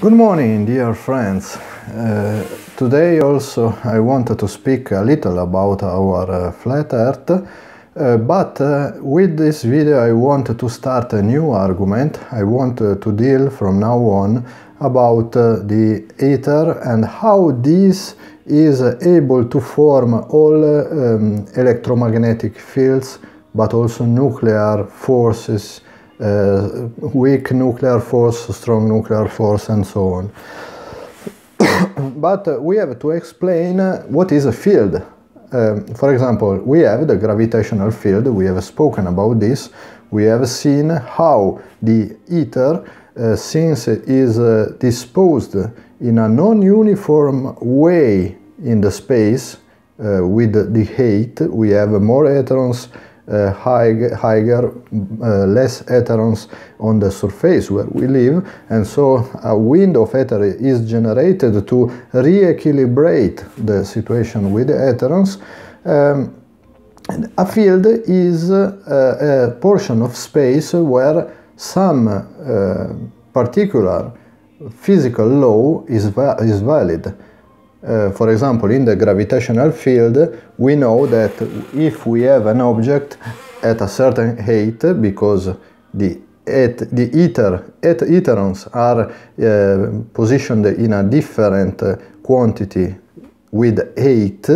Good morning, dear friends. Uh, today also I wanted to speak a little about our uh, flat earth, uh, but uh, with this video I want to start a new argument. I want uh, to deal from now on about uh, the ether and how this is able to form all um, electromagnetic fields, but also nuclear forces uh, weak nuclear force, strong nuclear force, and so on. but uh, we have to explain uh, what is a field. Um, for example, we have the gravitational field, we have spoken about this, we have seen how the ether, uh, since it is uh, disposed in a non-uniform way in the space uh, with the heat, we have more electrons uh, high, higher, uh, less electrons on the surface where we live, and so a wind of ether is generated to re-equilibrate the situation with the electrons. Um, a field is a, uh, a, portion of space where some uh, particular physical law is, va is valid. Uh, for example, in the gravitational field, we know that if we have an object at a certain height, because the at the ether, at etherons are uh, positioned in a different uh, quantity with height,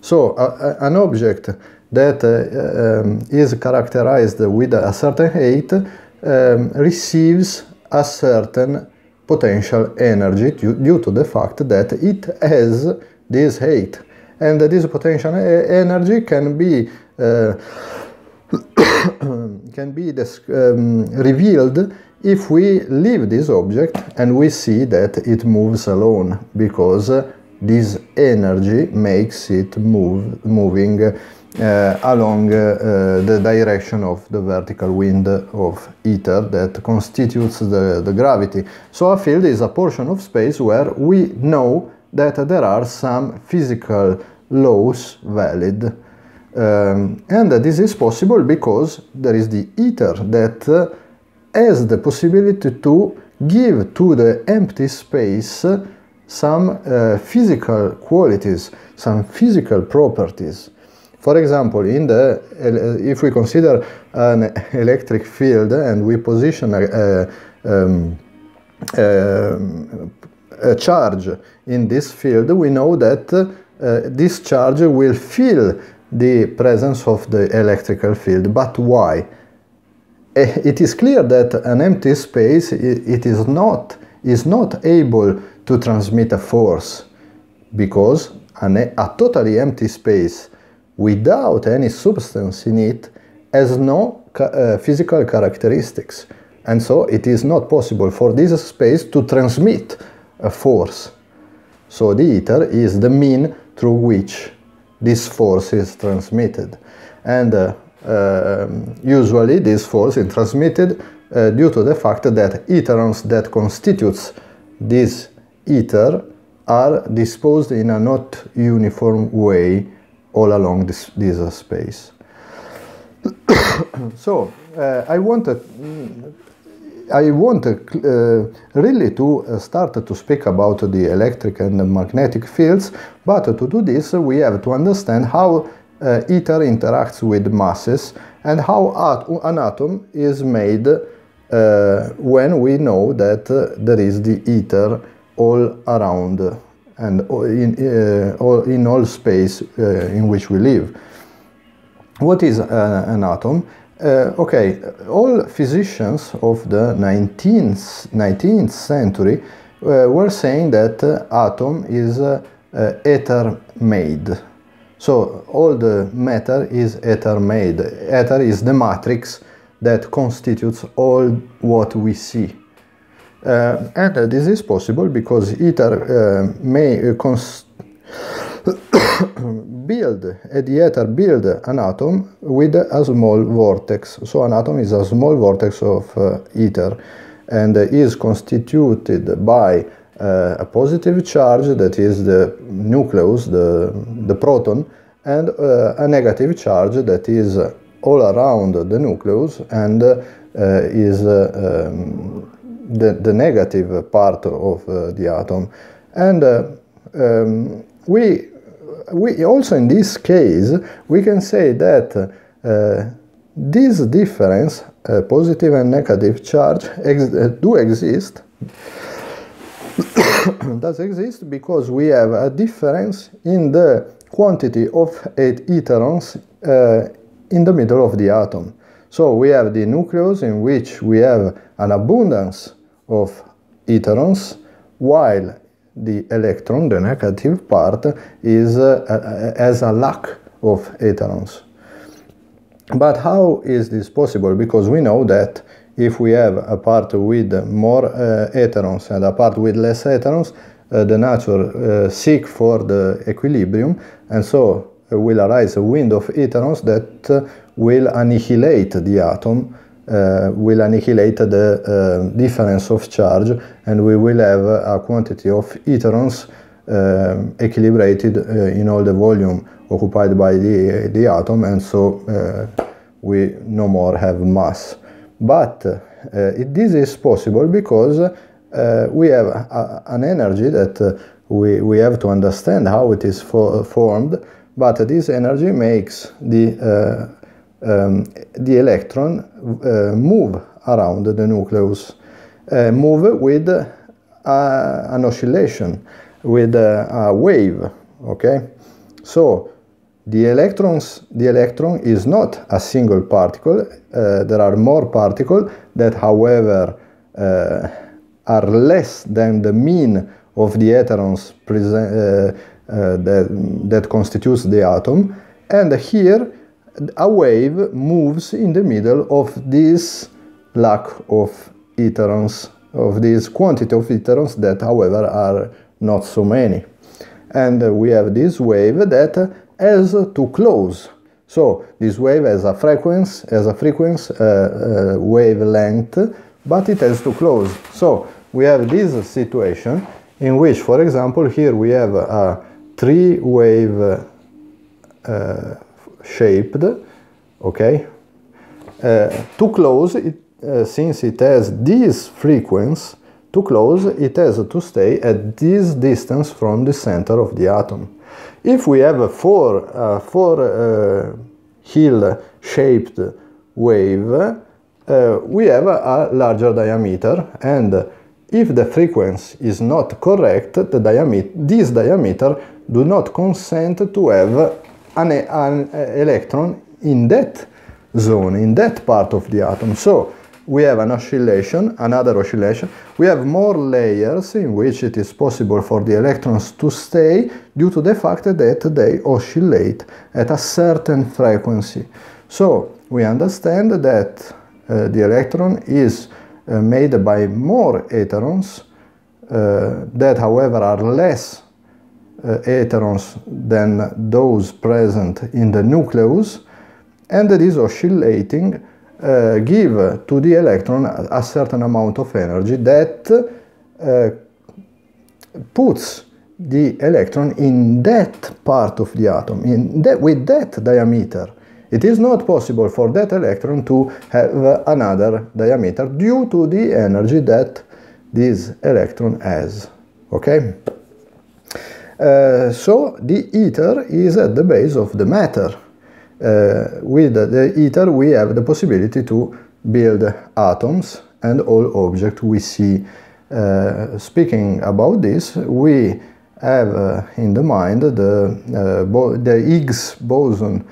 so an object that uh, um, is characterized with a certain height um, receives a certain potential energy due to the fact that it has this height and this potential energy can be uh, can be um, revealed if we leave this object and we see that it moves alone because this energy makes it move moving uh, along uh, the direction of the vertical wind of ether that constitutes the, the gravity. So a field is a portion of space where we know that there are some physical laws valid. Um, and this is possible because there is the ether that uh, has the possibility to give to the empty space some uh, physical qualities, some physical properties. For example, in the, if we consider an electric field and we position a, a, um, a, a charge in this field, we know that uh, this charge will feel the presence of the electrical field. But why? Eh, it is clear that an empty space it is not is not able to transmit a force because an, a totally empty space without any substance in it has no uh, physical characteristics. And so it is not possible for this space to transmit a force. So the ether is the mean through which this force is transmitted. And uh, uh, usually this force is transmitted uh, due to the fact that electrons that constitutes this ether are disposed in a not uniform way all along this, this uh, space. so uh, I wanted, I wanted uh, really to uh, start to speak about the electric and magnetic fields, but to do this we have to understand how uh, ether interacts with masses and how at an atom is made when we know that there is the ether all around and in, all, uh, in all space uh, in which we live. What is uh, an atom? Uh, okay, all physicians of the 19th, 19th century uh, were saying that uh, atom is ether made. So all the matter is ether made. Ether is the matrix that constitutes all what we see. Uh, and uh, this is possible because ITER uh, may build a ether build an atom with a small vortex so an atom is a small vortex of uh, ether and is constituted by uh, a positive charge that is the nucleus the the proton and uh, a negative charge that is all around the nucleus and is um, the, the negative part of uh, the atom. And uh, um, we, we also in this case, we can say that uh, this difference, uh, positive and negative charge, ex uh, do exist. does exist because we have a difference in the quantity of eight electrons uh, in the middle of the atom. So we have the nucleus in which we have an abundance of electrons, while the electron, the negative part, is uh, uh a lack of electrons. But how is this possible? Because we know that if we have a part with more uh, electrons and a part with less electrons, uh, the nature uh, seek for the equilibrium and so will arise a wind of electrons that uh, will annihilate the atom uh, will annihilate the uh, difference of charge and we will have a quantity of electrons uh, equilibrated uh, in all the volume occupied by the, the atom and so uh, we no more have mass. But uh, it, this is possible because we have a, an energy that we, we have to understand how it is formed but this energy makes the um, the electron eh, move around the nucleus, eh, move with eh, an oscillation, with a, a wave, okay? So the electrons the electron is not a single particle uh, there are more particles that however uh, are less than the mean of the electrons uh, that, that constitutes the atom and here a wave moves in the middle of this lack of iterons, of this quantity of iterons that, however, are not so many. And we have this wave that has to close. So this wave has a frequency, has a frequency uh, uh, wavelength, but it has to close. So we have this situation in which, for example, here we have a three-wave uh, shaped okay uh, too close it, uh, since it has this frequency too close, it has to stay at this distance from the center of the atom. If we have a four, uh, four uh, hill shaped wave, uh, we have a, a, larger diameter and if the frequency is not correct, the diameter, this diameter do not consent to have an, an electron in that zone, in that part of the atom. So we have an oscillation, another oscillation. We have more layers in which it is possible for the electrons to stay due to the fact that they oscillate at a certain frequency. So we understand that uh, the electron is uh, made by more electrons uh, that however are less uh, electrons than those present in the nucleus and this oscillating uh, give to the electron a certain amount of energy that uh, puts the electron in that part of the atom, in that, with that diameter. It is not possible for that electron to have another diameter due to the energy that this electron has. Okay? Uh, so the ether is at the base of the matter. Uh, with the ether we have the possibility to build atoms and all objects we see. Uh, speaking about this, we have uh, in the mind the, uh, the Higgs boson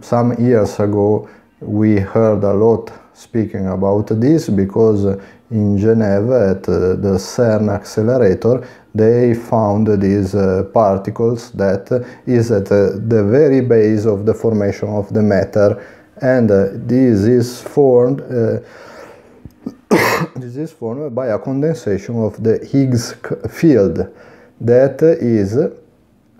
some years ago we heard a lot speaking about this because in Geneva at uh, the CERN accelerator they found these uh, particles that is at uh, the very base of the formation of the matter and this is formed this is formed by a condensation of the Higgs field that is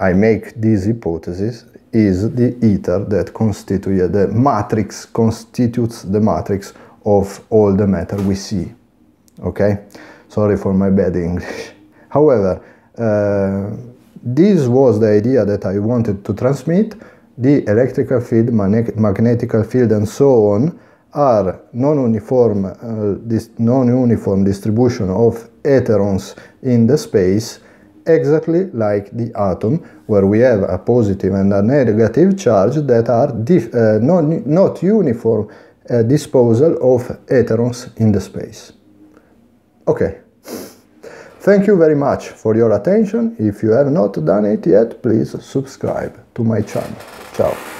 I make this hypothesis is the ether that constitutes the matrix, constitutes the matrix of all the matter we see. Okay? Sorry for my bad English. However, uh, this was the idea that I wanted to transmit. The electrical field, magnetic field and so on are non-uniform uh, this non-uniform distribution of electrons in the space exactly like the atom, where we have a positive and a negative charge that are uh, non, not uniform uh, disposal of electrons in the space. Okay. Thank you very much for your attention. If you have not done it yet, please subscribe to my channel. Ciao.